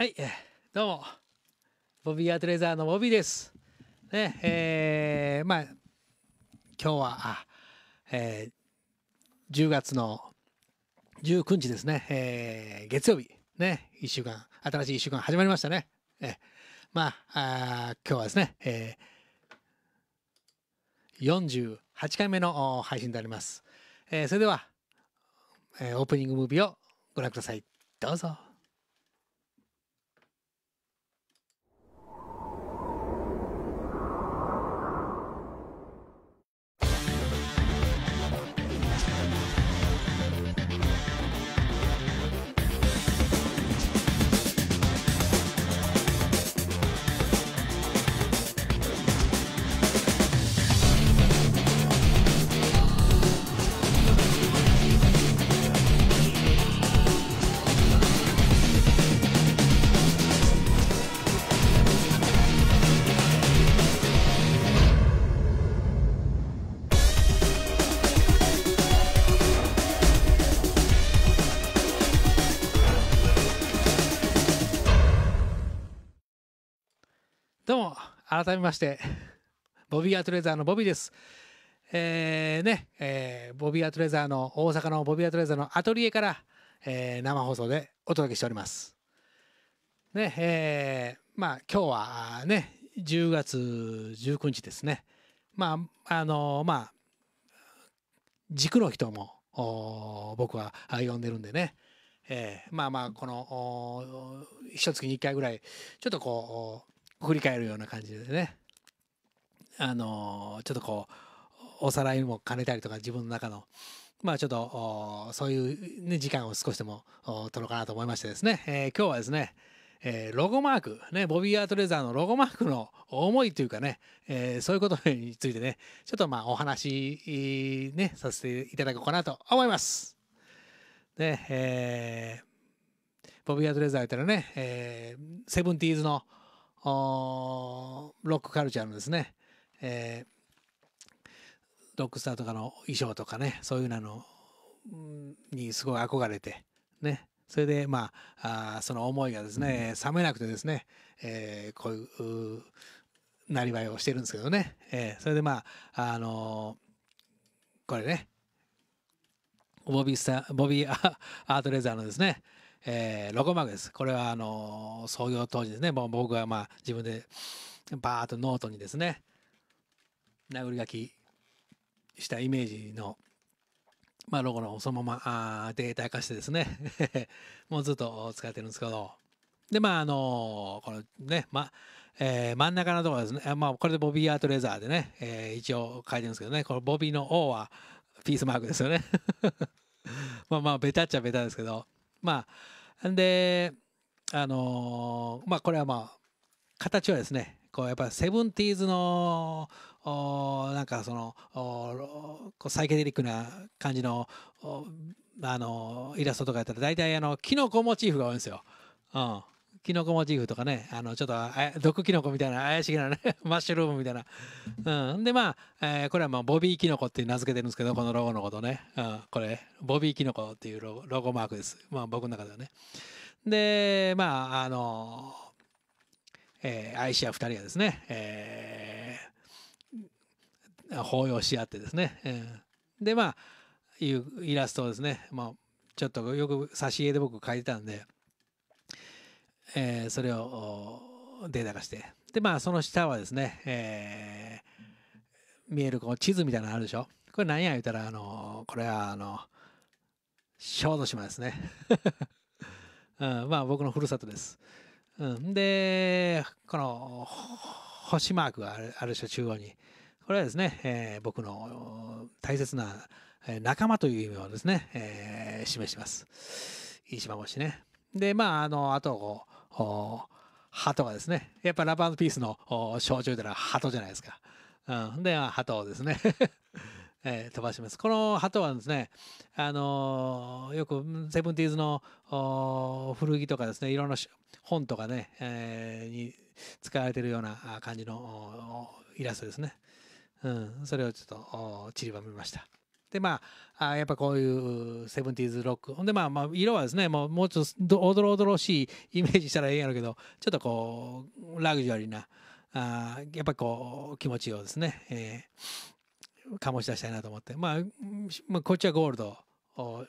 はい、どうも、ボビーアートレザーのボビーです。ね、えー、まあ、今日は、えー、10月の19日ですね、えー、月曜日、ね、1週間、新しい1週間始まりましたね。えー、まあ今日はですね、えー、48回目の配信であります。えー、それでは、えー、オープニングムービーをご覧ください。どうぞ。改めまして、ボビーアートレザーのボビーです。えー、ね、えー、ボビーアートレザーの、大阪のボビーアートレザーのアトリエから、えー、生放送でお届けしております。ね、えー、まあ今日はね、10月19日ですね。まあ、あのー、まあ、軸の人も、僕は呼んでるんでね。えー、まあまあ、この、一月に一回ぐらい、ちょっとこう、振り返るような感じでねあのちょっとこうおさらいも兼ねたりとか自分の中のまあちょっとそういう、ね、時間を少しでも取ろうかなと思いましてですね、えー、今日はですねえー、ロゴマーク、ね、ボビー・アートレザーのロゴマークの思いというかね、えー、そういうことについてね、ちょっとまあお話、ね、させていただこうかなと思います。で、えー、ボビー・アートレザーやったらね、えー、セブンティーズのロックカルチャーのですね、えー、ロックスターとかの衣装とかねそういうのにすごい憧れてねそれでまあその思いがですね冷めなくてですね、えー、こういうなりわいをしてるんですけどね、えー、それでまああのー、これねボビースボビーアートレザーのですね、えー、ロゴマクです。これはあの創業当時ですね、もう僕はまあ自分でバーッとノートにですね、殴り書きしたイメージの、まあ、ロゴのそのままあデータ化してですね もうずっと使ってるんですけど、で、まあ、あのこのね、ま、えー、真ん中のところですね、まあ、これでボビーアートレザーでね、えー、一応書いてるんですけどね、このボビーの O はピースマークですよね まあまあ、ベタっちゃベタですけど、まあ、で、あのー、まあ、これはまあ、形はですね、こうやっぱセブンティーズのおなんかそのおこうサイケデリックな感じのおあのイラストとかやったら大体あのキノコモチーフが多いんですよ。うん、キノコモチーフとかねあのちょっと毒キノコみたいな怪しげなね マッシュルームみたいな、うん、でまあ、えー、これはまあボビーキノコって名付けてるんですけどこのロゴのことね、うん、これボビーキノコっていうロゴロゴマークですまあ僕の中ではねでまああのえー、愛し合う2人がですね、えー、抱擁し合ってですね、うん、でまあいうイラストをですね、まあ、ちょっとよく挿絵で僕描いてたんでえー、それをデータ化してでまあその下はですね、えー、見えるこう地図みたいなのあるでしょこれ何や言うたらあのこれはあの小豆島ですね、うん、まあ僕のふるさとです、うん、でこの星マークがあるでしょ中央にこれはですね、えー、僕の大切な仲間という意味をですね、えー、示します。いい島しね。で、まあ、あの、あと、鳩がですねやっぱラバンピースの焼酎でら鳩じゃないですか、うん、で鳩をですね えー、飛ばしますこの鳩はですね、あのー、よくセブンティーズの古着とかですねいろんな本とかね、えー、に使われてるような感じのイラストですね、うん、それをちょっと散りばめました。でまああやっぱこういうセブンティーズロックでまあまあ色はですねもうもうちょっとおどろおどろしいイメージしたらええんやろうけどちょっとこうラグジュアリーなあーやっぱこう気持ちをですね、えー、醸し出したいなと思って、まあ、まあこっちはゴールドお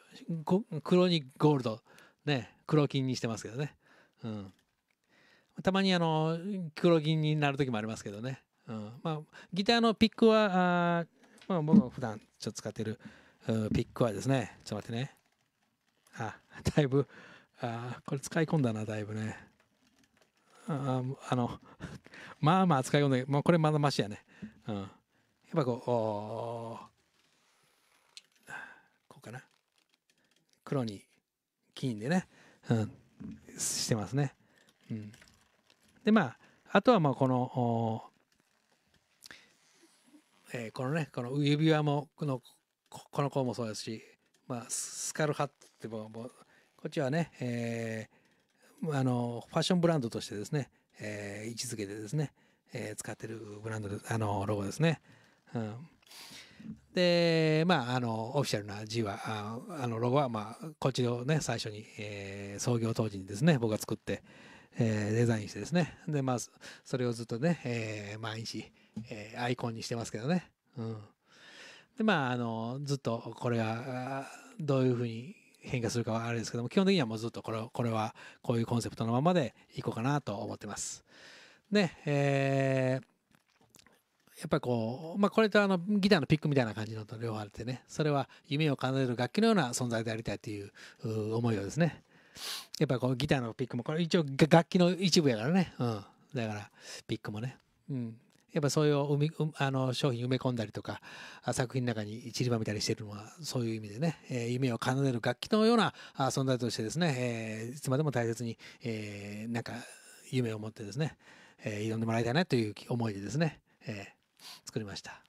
黒にゴールドね黒金にしてますけどね、うん、たまにあの黒銀になる時もありますけどね、うんまあ、ギターのピックはあまあ、僕普段ちょっと使ってるピックはですね、ちょっと待ってね。あ、だいぶ、あこれ使い込んだな、だいぶね。ああの、まあまあ使い込んだけど、まあ、これまだましやね。うん。やっぱこう、おこうかな。黒に金でね、うん、してますね。うん。で、まあ、あとはまあこの、えー、このねこの指輪もこのこの子もそうですし、まあ、スカルハットってももこっちはね、えー、あのファッションブランドとしてですね、えー、位置づけてですね、えー、使ってるブランドあのロゴですね。うんでまああのオフィシャルな字はあのロゴは、まあ、こっちをね最初に、えー、創業当時にですね僕が作って、えデザインしてですねでまあそれをずっとね、え毎日、えアイコンにしてますけどね、うん、でまああのずっとこれがどういうふうに変化するかはあれですけども基本的にはもうずっとこれこれはこういうコンセプトのままでいこうかなと思ってます。ねえーやっぱりこう、まあ、これとあのギターのピックみたいな感じのと両方あってねそれは夢を叶える楽器のような存在でありたいという思いをですね、やっぱこのギターのピックもこれ一応楽器の一部やからね、うん、だからピックもね、うん、やっぱそういうみあの商品埋め込んだりとか作品の中に散りばめたりしてるのはそういう意味でね、えー、夢を奏でる楽器のような存在としてですね、えー、いつまでも大切に、えー、なんか夢を持ってですね、えー、挑んでもらいたいなという思いでですね、えー、作りました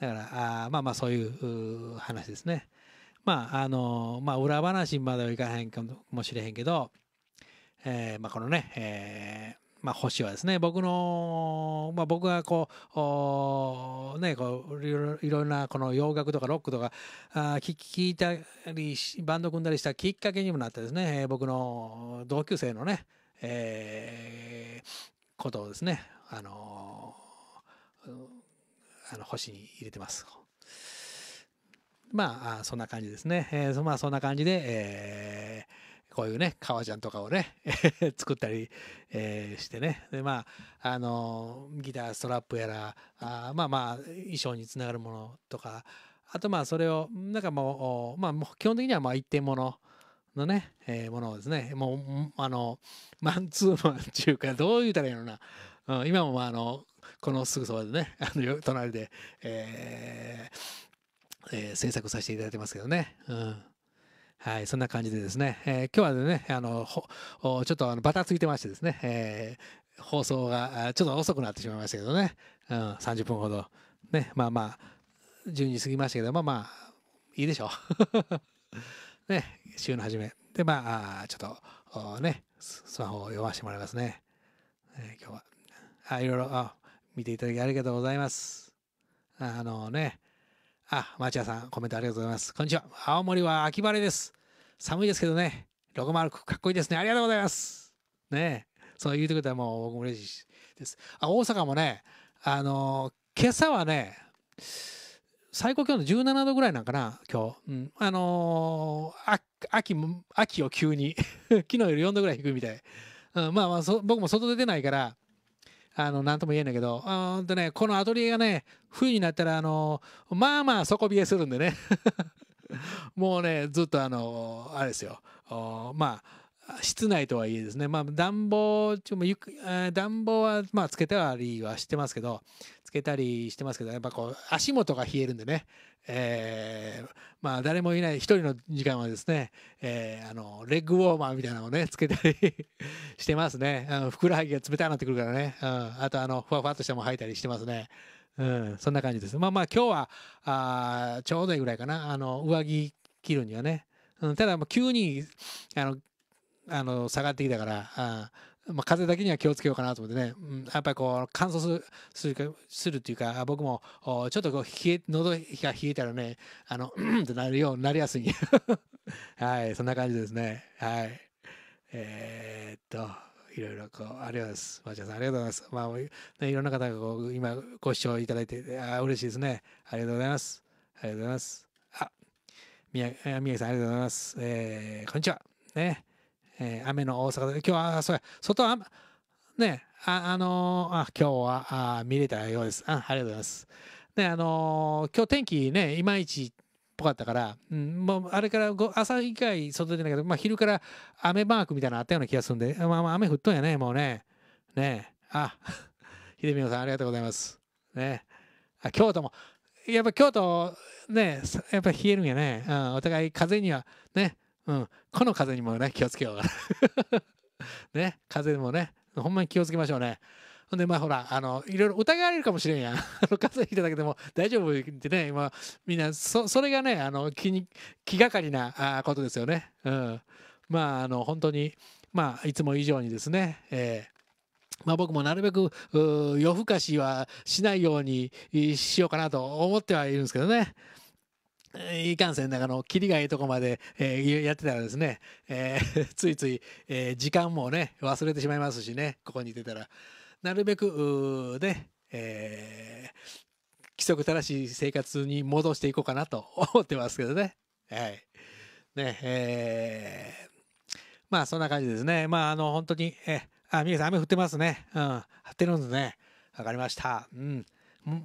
だからあまあまあそういう話ですねまあ、あの、まあ、裏話まではいかへんかもしれへんけど、えー、まあ、このね、えー、まあ、星はですね、僕の、まあ、僕がこう、ね、こういろいろなこの洋楽とかロックとか、あ聞いたりバンド組んだりしたきっかけにもなってですね、えー、僕の同級生のね、えー、ことをですね、あのー、あの星に入れてます。まあ、そんな感じですね。えー、まあ、そんな感じで、えー、こういうね、革ジャンとかをね、作ったり、えー、してね。で、まあ、あの、ギター、ストラップやら、あまあまあ、衣装につながるものとか、あとまあ、それを、なんかもう、まあ、基本的にはまあ、一点もの、のね、えー、ものをですね、もう、あの、マンツーマンっていうか、どう言うたらいいのな、うん、今も、まあ、あの、このすぐそばでね、あの隣で、えー、えー、制作させていただいてますけどね。うんはい、そんな感じでですね、えー、今日はね、あの、ちょっとあのバタついてましてですね、えー、放送がちょっと遅くなってしまいましたけどね、うん、30分ほど。ね、まあまあ、12時過ぎましたけど、まあまあ、いいでしょう。ね、週の初め。で、まあ、ちょっと、ね、スマホを読ませてもらいますね。えー、今日は。あ、いろいろ、あ、見ていただきありがとうございます。あのね、あ、町屋さん、コメントありがとうございます。こんにちは。青森は秋晴れです。寒いですけどね。ロゴマルクかっこいいですね。ありがとうございます。ねそう言うてくれたらもう僕も嬉しいです。あ、大阪もね、あのー、今朝はね、最高気温の17度ぐらいなんかな、今日。うん、あのー、秋、秋を急に 昨日より4度ぐらい低いみたい。うん、まあまあ僕も外出てないから、あの、なんとも言えんだけど、うんとね、このアトリエがね、冬になったら、あの、まあまあ底冷えするんでね もうね、ずっとあの、あれですよ、まあ、室内とはいえですね、まあ、暖房ちょもゆ暖房はまあつけたりはしてますけどつけたりしてますけどやっぱこう足元が冷えるんでね、えー、まあ誰もいない一人の時間はですね、えー、あのレッグウォーマーみたいなのをねつけたりしてますねあのふくらはぎが冷たくなってくるからね、うん、あとあのふわふわっとしたもの履いたりしてますね。うん、そんな感じです。まあまあ今日はあちょうどいいぐらいかな。あの上着着るにはね。うん、ただ、急にあのあの下がってきたからあ、まあ、風だけには気をつけようかなと思ってね、うん、やっぱりこう乾燥するするっていうか僕もちょっとこう冷え喉が冷えたらねあのうんってなるようになりやすい はいそんな感じですねはいえー、っといろいろこう、ありがとうございます。町田さん、ありがとうございます。まあ、ね、いろんな方がこう、今、ご視聴いただいて、あ嬉しいですね。ありがとうございます。ありがとうございます。あ、宮宮城さん、ありがとうございます。えー、こんにちは。ね。えー、雨の大阪で、今日は、そうや、外は、ね、あ、あのー、あ、今日は、あ、見れたようです。あ、ありがとうございます。ね、あのー、今日天気ね、いまいち、ぽかったから、うん、もうあれから朝以外外出ないけど、まあ、昼から雨マークみたいなのあったような気がするんで、まあ、まあ雨降っとんやね、もうね。ねあ、秀美さんありがとうございます。ねあ、京都も、やっぱ京都ね、やっぱ冷えるんやね。うん、お互い風にはね、うん、この風にもね、気をつけよう。ね、風もね、ほんまに気をつけましょうね。ほんで、まあほら、あの、いろいろ疑われるかもしれんやん。あの、風邪ひいただけでも大丈夫ってね、今、みんな、そ、それがね、あの、気に、気がかりなことですよね。うん。まあ、あの、本当に、まあ、いつも以上にですね、えーまあ、僕もなるべく夜更かしはしないようにしようかなと思ってはいるんですけどね。いかんせん、中の、キリがいいとこまで、えー、やってたらですね、えー、ついつい、えー、時間もね、忘れてしまいますしね、ここにいてたら。なるべく、ね、え規則正しい生活に戻していこうかなと 思ってますけどね。はい。ね、えまあ、そんな感じですね。まあ、あの、本当に、えあ、皆さん雨降ってますね。うん。降ってるんですね。わかりました。うん。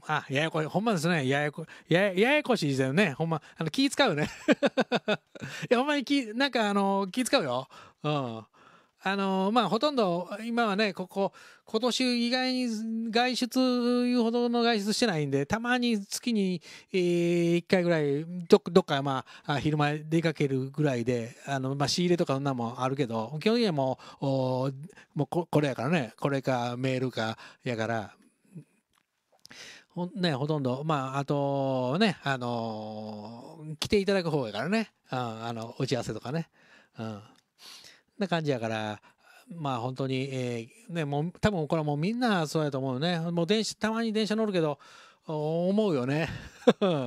あ、ややこほんまですね。ややこ、ややややこしいですよね。ほんま、あの、気使うね。いや、ほんまに気、なんかあの、気使うよ。うん。あのまあ、ほとんど、今はね、ここ、今年意外に外出、いうほどの外出してないんで、たまに月に、えー、1回ぐらい、ど、どっか、まあ、昼間出かけるぐらいで、あの、まあ、仕入れとかそんなもあるけど、基本的にはもう、おもうこ、これやからね、これかメールか、やから、ほね、ほとんど、まあ、あとね、あのー、来ていただく方やからね、うん、あの、打ち合わせとかね、うん。な感じやから、まあ本当に、えー、ね、もう、多分これはもうみんなそうやと思うよね。もう電車、たまに電車乗るけど、思うよね。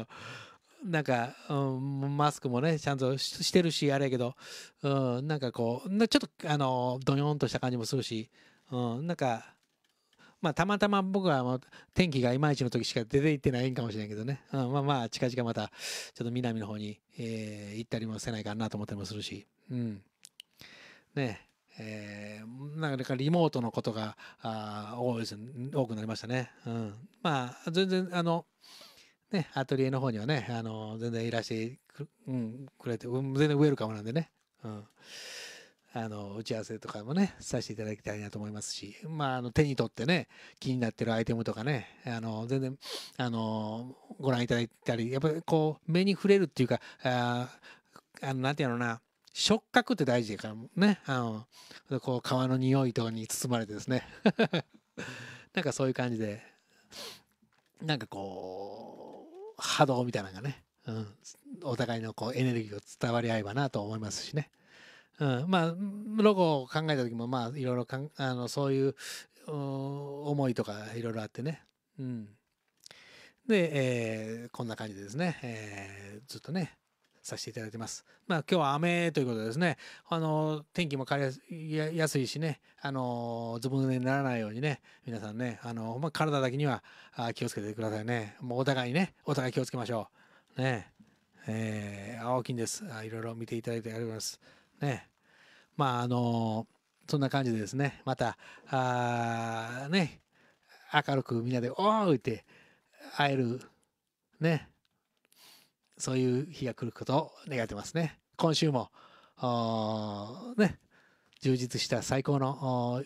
なんか、うん、マスクもね、ちゃんとしてるし、あれやけど、うん、なんかこう、ちょっと、あの、どよんとした感じもするし、うん、なんか、まあ、たまたま僕は天気がいまいちの時しか出て行ってないんかもしれんけどね、うん、まあまあ近々またちょっと南の方に、えー、行ったりもせないかなと思ったりもするし、うん、ねえー、なんかリモートのことがあ多いです多くなりましたね、うん、まあ全然あのねアトリエの方にはねあの全然いらしてく,、うん、くれて全然ウェルカムなんでね、うんあの打ち合わせとかもねさせていただきたいなと思いますし、まあ、あの手に取ってね気になってるアイテムとかねあの全然あのご覧いただいたりやっぱりこう目に触れるっていうかああのて言うのな触覚って大事だからねあのこう皮の匂いとかに包まれてですね なんかそういう感じでなんかこう波動みたいなのがね、うん、お互いのこうエネルギーを伝わり合えばなと思いますしね。うん、まあロゴを考えた時もまあいろいろかんあのそういう思いとかいろいろあってね、うん、で、えー、こんな感じでですね、えー、ずっとねさせていただいてます。まあ今日は雨ということですね、あの天気も変わりやすいしね、あのずぶ濡れにならないようにね、皆さんね、あのまあ、体だけには気をつけてくださいね。もうお互いね、お互い気をつけましょう。ねえー、青金ですあ。いろいろ見ていただいてあります。ねまああのそんな感じでですねまたあね明るくみんなで「おお!」って会えるねそういう日が来ることを願ってますね今週もね充実した最高の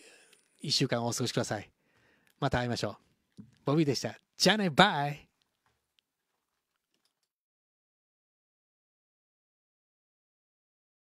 1週間をお過ごしくださいまた会いましょうボビーでしたじゃあねバイ